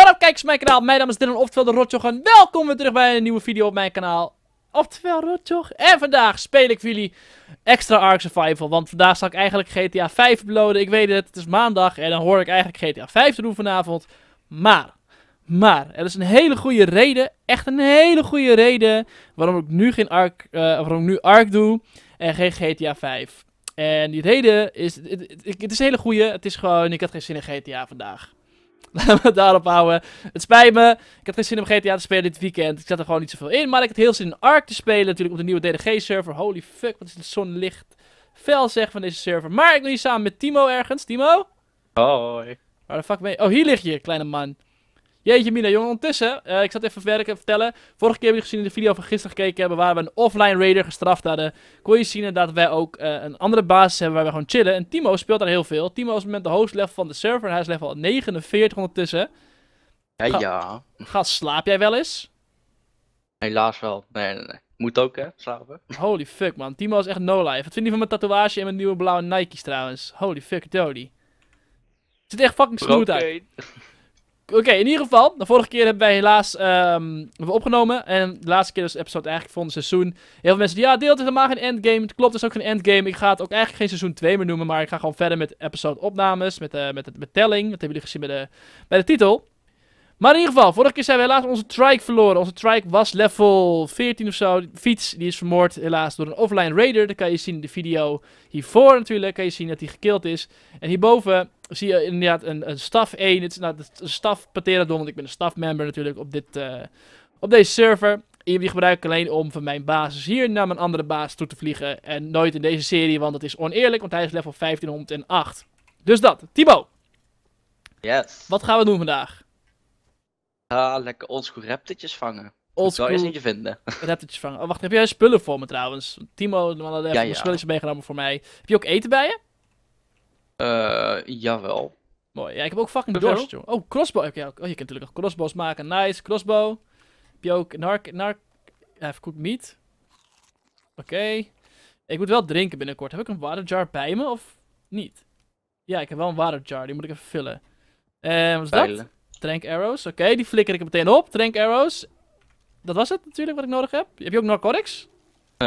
rap, kijkers mijn kanaal. Mijn naam is Dylan, oftewel de Rotjoch. En welkom weer terug bij een nieuwe video op mijn kanaal. Oftewel Rotjoch. En vandaag speel ik voor jullie Extra Ark Survival. Want vandaag zal ik eigenlijk GTA 5 uploaden. Ik weet het, het is maandag en dan hoor ik eigenlijk GTA 5 te doen vanavond. Maar, maar, er is een hele goede reden, echt een hele goede reden... waarom ik nu, geen Ark, eh, waarom ik nu Ark doe en geen GTA 5. En die reden is, het, het, het is een hele goede. Het is gewoon, ik had geen zin in GTA vandaag. Laten we het daarop houden. Het spijt me. Ik had geen zin om GTA te spelen dit weekend. Ik zat er gewoon niet zoveel in. Maar ik had heel zin in Ark te spelen. Natuurlijk op de nieuwe DDG-server. Holy fuck, wat is het zonlicht. Fel zeg van deze server. Maar ik ben hier samen met Timo ergens. Timo? Hoi. Waar de fuck ben je? Oh, hier lig je, kleine man. Jeetje mina, jongen. Ondertussen, eh, ik zat even verder te vertellen. Vorige keer heb je gezien in de video van gisteren gekeken hebben... waar we een offline raider gestraft hadden. Kon je zien dat wij ook eh, een andere basis hebben waar we gewoon chillen. En Timo speelt daar heel veel. Timo is op het moment de hoogste level van de server. En hij is level 49 ondertussen. Ja, Ga ja. slaap jij wel eens? Helaas wel. Nee, nee, nee. Moet ook, hè? Slapen. Holy fuck, man. Timo is echt no-life. Wat vind je van mijn tatoeage en mijn nieuwe blauwe Nike's trouwens? Holy fuck, Dodie. Het ziet echt fucking smooth uit. Oké, in ieder geval. De vorige keer hebben wij helaas ehm, opgenomen. En de laatste keer is episode eigenlijk van het seizoen. Heel veel mensen die, ja, deel is helemaal geen endgame. Het klopt, het is ook geen endgame. Ik ga het ook eigenlijk geen seizoen 2 meer noemen. Maar ik ga gewoon verder met episode opnames. Met, uh, met, met telling. Dat hebben jullie gezien bij de, bij de titel. Maar in ieder geval, vorige keer zijn we helaas onze trike verloren. Onze trike was level 14 of zo. Fiets, die is vermoord helaas door een offline raider. Dat kan je zien in de video hiervoor natuurlijk. Kan je zien dat hij gekild is. En hierboven zie je inderdaad een, een staf 1. Het is nou, een staf Pateradon, want ik ben een stafmember natuurlijk op, dit, eh, op deze server. die gebruik ik alleen om van mijn basis hier naar mijn andere basis toe te vliegen. En nooit in deze serie, want dat is oneerlijk, want hij is level 1508. Dus dat. Timo Yes. Wat gaan we doen vandaag? Ah, uh, lekker oldschool reptetjes vangen. Oldschool. Zou je eentje vinden. Reptetjes vangen. Oh, wacht, heb jij spullen voor me trouwens? Timo had even ja, ja. meegenomen voor mij. Heb je ook eten bij je? Uh, jawel. Mooi. Ja, ik heb ook fucking dorst, Oh, crossbow. Okay, oh, je kunt natuurlijk nog crossbows maken. Nice, crossbow. Heb je ook nark... nark... Even cooked meat. Oké. Ik moet wel drinken binnenkort. Heb ik een water jar bij me, of niet? Ja, ik heb wel een water jar. Die moet ik even vullen. Ehm, wat is dat? Trank arrows. Oké, die flikker ik meteen op. Trank arrows. Dat was het natuurlijk wat ik nodig heb. Heb je ook narcotics?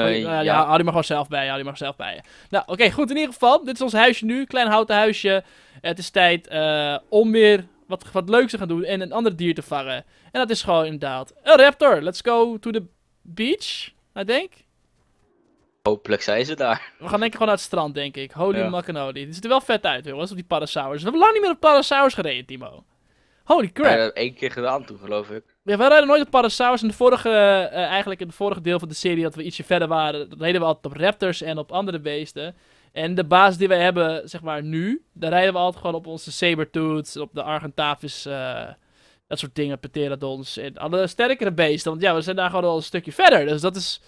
Eh, eh, ja, ja. Hou ah, die maar gewoon zelf bij, hou maar zelf bij. Nou, oké, goed. In ieder geval, dit is ons huisje nu. Klein houten huisje. Het is tijd eh, om weer wat, wat leuks te gaan doen en een ander dier te vangen. En dat is gewoon inderdaad een raptor. Let's go to the beach, I denk. Hopelijk zijn ze daar. We gaan denk ik gewoon naar het strand, denk ik. Holy ja. macanoli. Het ziet er wel vet uit, jongens, op die parasaurus. We hebben lang niet meer op parasaurus gereden, Timo. Holy crap. Ik heb één keer gedaan toen, geloof ik. We wij rijden nooit op Parasaurus. In, de vorige, eh, eigenlijk in het vorige deel van de serie, dat we ietsje verder waren, reden we altijd op raptors en op andere beesten. En de basis die wij hebben, zeg maar nu, daar rijden we altijd gewoon op onze Sabertooths, op de Argentavis, eh, dat soort dingen, Pterodons en alle sterkere beesten. Want ja, we zijn daar gewoon al een stukje verder. Dus dat is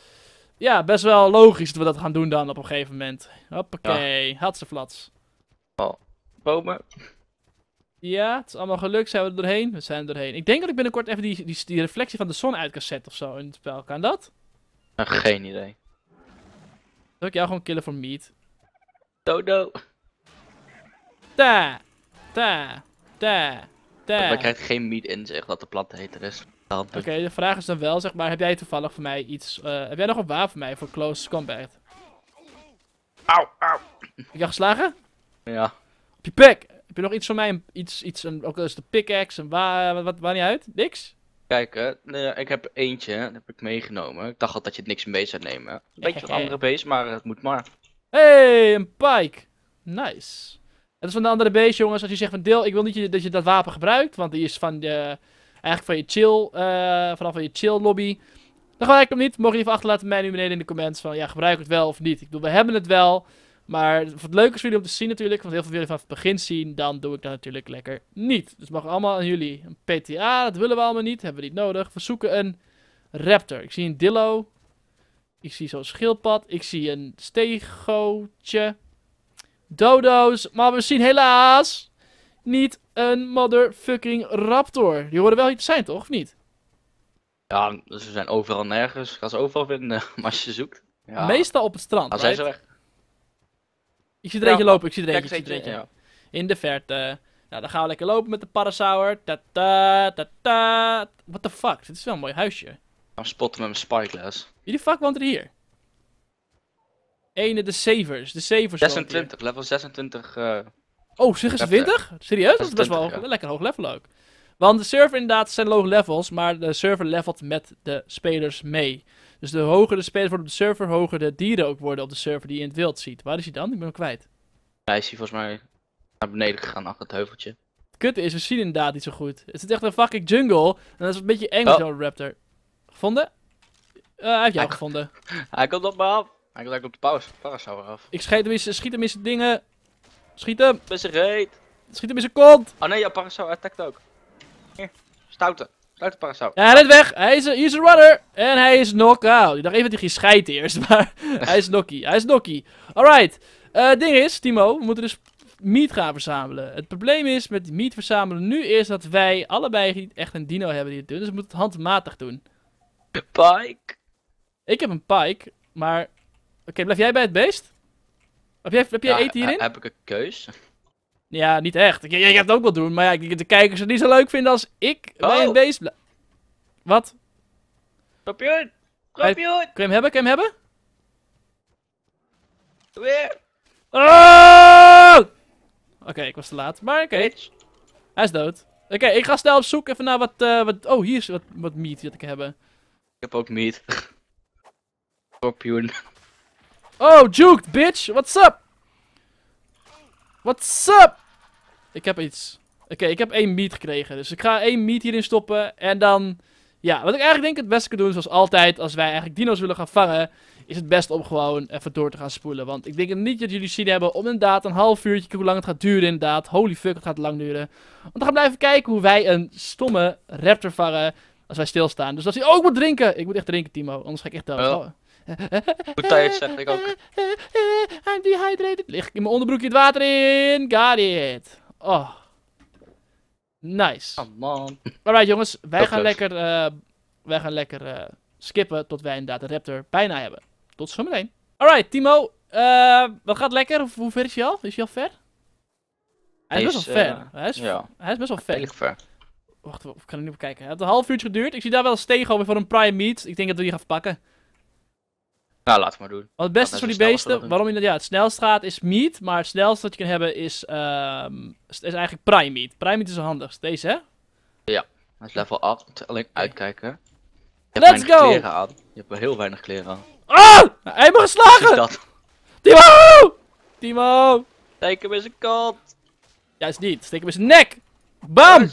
ja, best wel logisch dat we dat gaan doen dan op een gegeven moment. Hoppakee, ja. ze Oh, bomen. Ja, het is allemaal gelukt, Zijn we er doorheen? We zijn er doorheen. Ik denk dat ik binnenkort even die, die, die reflectie van de zon uit kan zetten of zo in het spel. Kan dat? geen idee. Zal ik jou gewoon killen voor meat? Dodo. Daar, daar, daar, Da. Maar krijgt geen meat in, zeg dat de plant heter is. Oké, de vraag is dan wel, zeg maar, heb jij toevallig voor mij iets... Eh, heb jij nog een wapen voor mij voor close combat? Auw, auw. Heb je geslagen? Ja. Op je pek! je nog iets van mij? Iets, iets een, ook eens de pickaxe, en waar, wat, wat, waar niet uit? Niks? Kijk, uh, ik heb eentje, dat heb ik meegenomen. Ik dacht al dat je het niks mee zou nemen. Een beetje een andere beest, maar het moet maar. hey, een pike. Nice. Het is van de andere beest, jongens. Als je zegt van deel, ik wil niet dat je dat, wapen gebruikt, want die is van je, eh, eigenlijk van je chill, eh, vanaf van je chill lobby. Dan gebruik ik hem niet. Mogen je even achterlaten mij nu beneden in de comments van ja, gebruik het wel of niet. Ik bedoel, we hebben het wel. Maar het leuke is jullie om te zien natuurlijk, want heel veel jullie vanaf het begin zien, dan doe ik dat natuurlijk lekker niet. Dus mag allemaal aan jullie. Een PTA, dat willen we allemaal niet, hebben we niet nodig. We zoeken een raptor. Ik zie een dillo. Ik zie zo'n schildpad. Ik zie een stegootje. Dodo's. Maar we zien helaas niet een motherfucking raptor. Die horen wel iets zijn, toch? Of niet? Ja, ze zijn overal nergens. Ik ga ze overal vinden, als je zoekt. Ja. Meestal op het strand, Als zij zijn ze weg. Ik zie er eentje lopen, ik zie er eentje. Ik zie er In de verte. Nou, dan gaan we lekker lopen met de parasauer. Ta ta ta ta. What the fuck? Dit is wel een mooi huisje. ga spotten met mijn spyglass. Wie de fuck woont er hier? Ene, de Savers. De Savers 26, level 26. Uh, eh, oh, 20? Serieus? Dat is best wel lekker hoog level ook. Want de server inderdaad zijn low levels, maar de server levelt met de spelers mee. Dus de hoger de spelers worden op de server, hoger de dieren ook worden op de server die je in het wild ziet. Waar is hij dan? Ik ben hem kwijt. hij is hier volgens mij naar beneden gegaan achter het heuveltje. Het is, we zien inderdaad niet zo goed. Het zit echt een fucking jungle. En dat is een beetje eng zo oh. zo'n raptor. Gevonden? Uh, hij heeft jou gevonden. hij komt op me af. Hij komt op de pauze. Parasaur af. Ik schiet hem, schiet hem in zijn dingen. Schiet hem. Ben zijn reet. Schiet hem in zijn kont. Oh nee, ja, Parasaur attackt ook. Hier, stouten. Sluit de parasol. Ja, hij rent weg. Hij is, een runner. En hij is knock-out. Ik dacht even dat hij scheiden eerst, maar hij is nokkie. Hij is nokkie. Alright. Uh, ding is, Timo, we moeten dus meat gaan verzamelen. Het probleem is met meat verzamelen nu is dat wij allebei niet echt een dino hebben die het doet. Dus we moeten het handmatig doen. Pike. Ik heb een pike, maar... Oké, blijf jij bij het beest? Heb jij, heb jij ja, eten hierin? Heb ik een keus? Ja, niet echt. Jij je gaat het ook wel doen, maar ja, de kijkers het niet zo leuk vinden als ik bij oh. een beest blijf. Wat? Kampioen! Kampioen! Kun je hem hebben? Kun je hem hebben? Weer! Oh! Oké, ik was te laat, maar oké. Hij is dood. Oké, ik ga snel op zoek even naar wat, uh, wat... Oh, hier is wat, wat meat dat ik heb. Ik heb ook meat. Kampioen. Oh, juked, bitch! What's up? What's up? Ik heb iets. Oké, ik heb één meat gekregen. Dus ik ga één meat hierin stoppen. En dan... Ja, wat ik eigenlijk denk het beste kan doen, zoals altijd, als wij eigenlijk dino's willen gaan vangen, is het best om gewoon even door te gaan spoelen. Want ik denk niet dat jullie zin hebben om inderdaad een half uurtje, hoe lang het gaat duren inderdaad. Holy fuck, het gaat lang duren. Want we gaan blijven kijken hoe wij een stomme raptor vangen als wij stilstaan. Dus als hij... ook moet drinken! Ik moet echt drinken, Timo, anders ga ik echt dood. Goed zeg ik ook. I'm dehydrated. Lig ik in mijn onderbroekje het water in. Got it. Oh. Nice. Oh man. Alright jongens, wij gaan dus. lekker, eh, wij gaan lekker eh, skippen tot wij inderdaad de raptor bijna hebben. Tot zometeen. Alright, Timo. Eh, wat gaat lekker? Hoe ver is je al? Is je al ver? Hij is, best wel ver. Hij is, hij is best wel ver. Heel ver. Wacht, ik kan er niet op kijken. Het heeft een half uurtje geduurd. Ik zie daar wel een steeg over voor een prime meet. Ik denk dat we die gaan pakken. Nou, laten we maar doen. Want het beste is voor die beesten, waarom je ja, het snelste gaat, is meat. Maar het snelste dat je kan hebben is, uh, is eigenlijk prime meat. Prime meat is het handigst. Deze, hè? Ja, dat is level 8. Alleen uitkijken. Je Let's go! aan. Je hebt heel weinig kleren aan. Ah! Hij heeft me geslagen! Dat. Timo! Timo! Steek hem in zijn kant! Juist niet. Steek hem in zijn nek! Bam!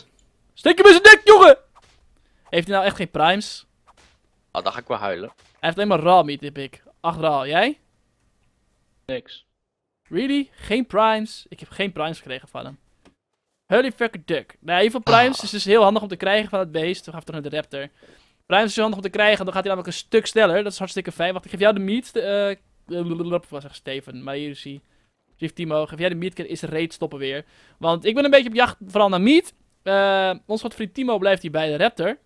Steek hem in zijn nek, jongen! Heeft hij nou echt geen primes? Ah, oh, dan ga ik wel huilen. Hij heeft alleen maar raw meat, heb ik. Achteral, jij? Niks. Really? Geen primes? Ik heb geen primes gekregen van hem. Holy fucker duck. Nou, even primes het is dus heel handig om te krijgen van het beest. We gaan toch naar de raptor. Primes is heel handig om te krijgen, dan gaat hij namelijk een stuk sneller. Dat is hartstikke fijn. Wacht, ik geef jou de meat. Eh, eh, ik was echt Steven, maar hier zie geef Timo, geef jij de meat, is de raid stoppen weer. Want ik ben een beetje op jacht, vooral naar meat. Uh, ons wat vriend Timo blijft hier bij de raptor.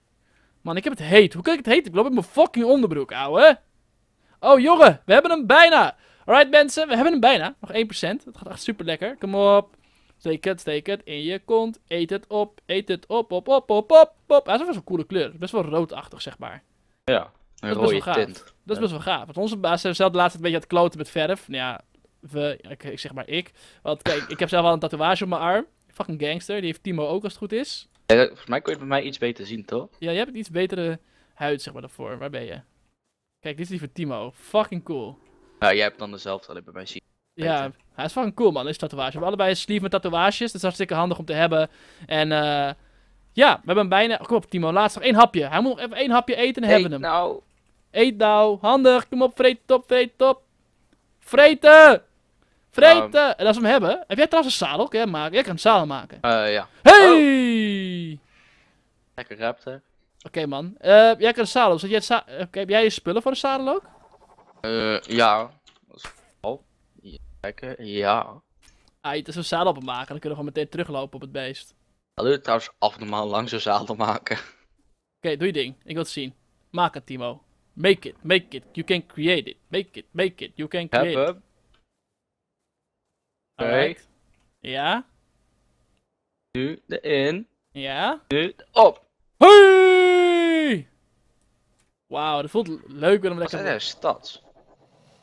Man, ik heb het heet. Hoe kan ik het heet? Ik loop in mijn fucking onderbroek, ouwe. Oh, jongen, we hebben hem bijna. Alright, mensen, we hebben hem bijna. Nog 1%. Dat gaat echt super lekker. Kom op. Steek het, steek het in je kont. Eet het op, eet het op, op, op, op, op, op. Hij ah, is best wel een coole kleur. Best wel roodachtig, zeg maar. Ja, een dat is best wel gaaf. Tint. Dat is best wel gaaf. Want onze baas heeft zelf de laatste beetje aan het kloten met verf. Nou ja, we, ik, zeg maar ik. Want kijk, ik heb zelf al een tatoeage op mijn arm. Fucking gangster. Die heeft Timo ook als het goed is. Ja, volgens mij kun je het bij mij iets beter zien, toch? Ja, je hebt een iets betere huid, zeg maar, daarvoor. Waar ben je? Kijk, dit is liever Timo. Fucking cool. Nou, jij hebt dan dezelfde, alleen bij mij zien. Ja, hij is fucking cool man, is tatoeage. We hebben allebei een sleeve met tatoeages, dat is hartstikke handig om te hebben. En eh. ja, we hebben hem bijna... Oh, kom op Timo, laatst nog één hapje. Hij moet nog even één hapje eten en hebben hem. Eet nou. Eet nou, handig. Kom op, vreet top, vreet top. Vreten! Vreten! Ehm. En dat we hem hebben... Heb jij trouwens een zadel? Kun jij, maken? kan een zadel maken. Eh uh, ja. Hey! Oh. Lekker rapte. Oké man. Eh, jij kan een zadel op. Jij eh, heb jij je spullen voor de zadel ook? Uh, ja. Oh. Kijken, ja. Ah, je een zadel op maken. Dan kunnen we gewoon meteen teruglopen op het beest. doe je trouwens afnormaal lang zo'n zadel maken? Oké, doe je ding. Ik wil het zien. Maak het, Timo. Make it, make it. You can create it. Make it, make it. You can create it. Alright. Ja? Doe de in. Ja? Doe de op. Hey! Wauw, dat voelt leuk. om lekker... zijn is stad.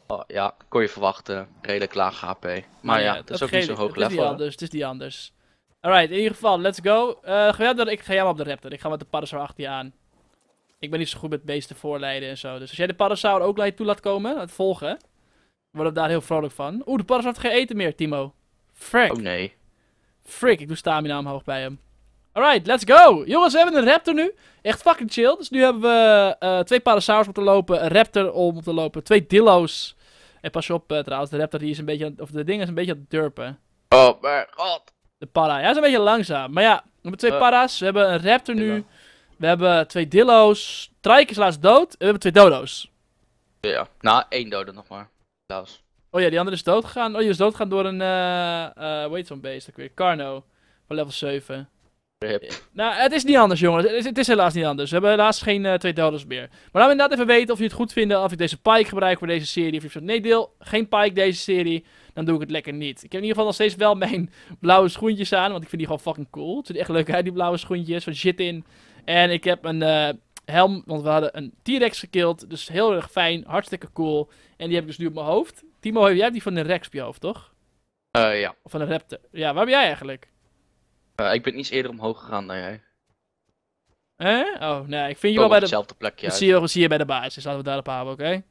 Oh, ja, kon je verwachten. Redelijk laag HP. Maar ja, het is ook niet zo hoog het level. Is anders, het is die anders. Alright, in ieder geval, let's go. Uh, ga ik ga jou op de Raptor. Ik ga met de Parasaur achter je aan. Ik ben niet zo goed met beesten voorleiden en zo. Dus als jij de Parasaur ook naar je toe laat komen, het volgen, word ik daar heel vrolijk van. Oeh, de Parasaur heeft geen eten meer, Timo. Frick. Oh nee. Frick, ik doe stamina omhoog bij hem. Alright, let's go. Jongens, we hebben een raptor nu. Echt fucking chill. Dus nu hebben we uh, twee parasaurus om te lopen. Een raptor om te lopen. Twee dillo's. En pas op eh, trouwens, de raptor die is een beetje... Of de ding is een beetje aan het durpen. Oh mijn god. De para. Ja, is een beetje langzaam. Maar ja, we hebben twee eh. para's. We hebben een raptor nu. We hebben twee dillo's. Trike is laatst dood. En we hebben twee dodo's. Ja, nou één dode nog maar. Laas. Oh ja, die andere is dood gegaan. Oh, die is dood gegaan door een... Uh, uh, weet zo'n beest Ik weer. Carno. Van level 7. Nou, het is niet anders, jongens. Het is, het is helaas niet anders. We hebben helaas geen uh, twee dollars meer. Maar laat me inderdaad even weten of jullie het goed vinden. Of ik deze pike gebruik voor deze serie. Of je zegt, nee, deel geen pike deze serie. Dan doe ik het lekker niet. Ik heb in ieder geval nog steeds wel mijn blauwe schoentjes aan. Want ik vind die gewoon fucking cool. Het ziet echt leuk uit, die blauwe schoentjes. Van shit in. En ik heb een eh, helm. Want we hadden een T-Rex gekild. Dus heel erg fijn. Hartstikke cool. En die heb ik dus nu op mijn hoofd. Timo, jij hebt die van een Rex op je hoofd, toch? Uh, ja. Of van een Raptor. Ja, waar ben jij eigenlijk? Eh, ik ben niet eerder omhoog gegaan dan jij. Hè? Oh, nee. Ik vind je wel bij dezelfde plek. Ik zie je, zie je bij de basis. Laten we daarop houden, oké? Okay?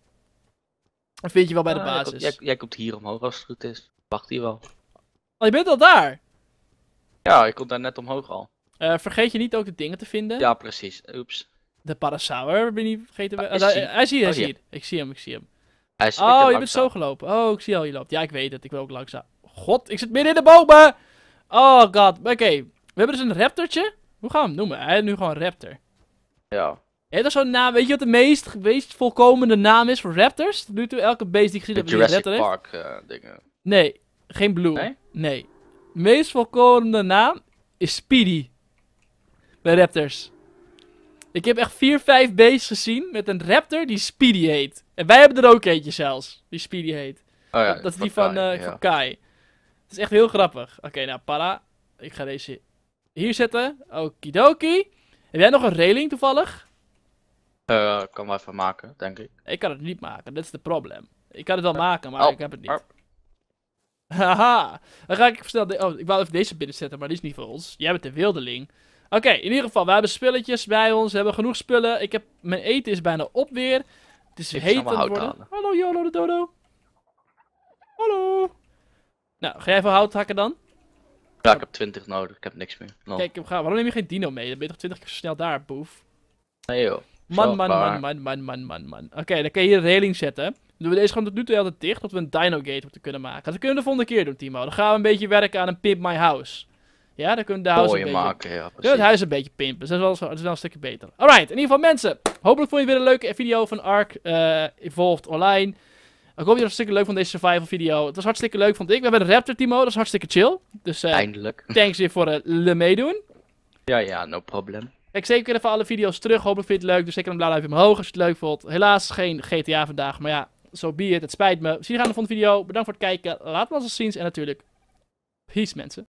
vind je wel bij de ah, basis. Jij, jij, komt hier omhoog als het goed is. Wacht hier wel. Oh, je bent al daar? Ja, ik kom daar net omhoog al. Eh, vergeet je niet ook de dingen te vinden. Ja, precies. Oeps. De parasauer ben je niet vergeten. Eh, hij, is hij, ziet. hij zie Ik zie hem, ik zie hem. Hij is oh, je bent zo gelopen. Oh, ik zie al, je loopt. Ja, ik weet het. Ik wil ook langzaam. God, ik zit midden in de bomen! Oh god, oké. We hebben dus een raptortje. Hoe gaan we hem noemen? Hij is nu gewoon raptor. Ja. je dat zo'n naam? Weet je wat de meest, meest volkomende naam is voor raptors? nu toe elke beest die ik gezien heb die Jurassic raptor Park heeft. Eh, dingen. Nee, geen Blue. Nee? De meest volkomende naam is Speedy. Bij raptors. Ik heb echt vier vijf beesten gezien met een raptor die Speedy heet. En wij hebben er ook eentje zelfs, die Speedy heet. Oh ja, dat, is die van, van Kai. Eh, het is echt heel grappig. Oké, nou, para. Ik ga deze hier zetten. Okidoki. Heb jij nog een railing toevallig? Uh, eh, ik kan wel even maken, denk ik. Ik kan het niet maken, dat is het probleem. Ik kan het wel maken, maar oh. ik heb het niet. Oh. Haha. Dan ga ik snel... Oh, ik wou even deze binnen zetten, maar die is niet voor ons. Jij bent de wildeling. Oké, in ieder geval, we hebben spulletjes bij ons. We hebben genoeg spullen. Ik heb... Mijn eten is bijna op weer. Het is heet aan het worden. Hallo, Jolo de Dodo. Hallo. Nou, ga jij even hout hakken dan? Ja, ik heb 20 nodig. Ik heb niks meer. Kijk, waarom neem je geen dino mee? Dan ben je toch 20 keer zo snel daar, boef. Nee joh. Man, man, man, man, man, man, man, man. Oké, dan kun je hier railing zetten. Dan doen we deze gewoon tot nu toe altijd dicht, dat we een dino gate moeten kunnen maken. Dat kunnen we de volgende keer doen, Timo. Dan gaan we een beetje werken aan een pimp my house. Ja, dan kunnen we de huis een beetje... maken, ja, het huis een beetje pimpen. dat is, wel, is wel een stukje beter. Alright, in ieder geval mensen. Hopelijk vond je weer een leuke video van Ark eh, Evolved Online. Ik hoop dat je het hartstikke leuk vond deze survival video. Het was hartstikke leuk, vond ik. We hebben een Raptor, Timo. Dat is hartstikke chill. Dus uh, Eindelijk. thanks weer voor het eh, meedoen. Ja, ja, no problem. Kijk zeker even alle video's terug. Hopelijk vind je het leuk. Dus zeker een blauw duimpje omhoog als je het leuk vond. Helaas geen GTA vandaag. Maar ja, zo so be it. Het spijt me. Zie je graag de volgende video. Bedankt voor het kijken. Laat we ons eens zien. En natuurlijk, peace mensen.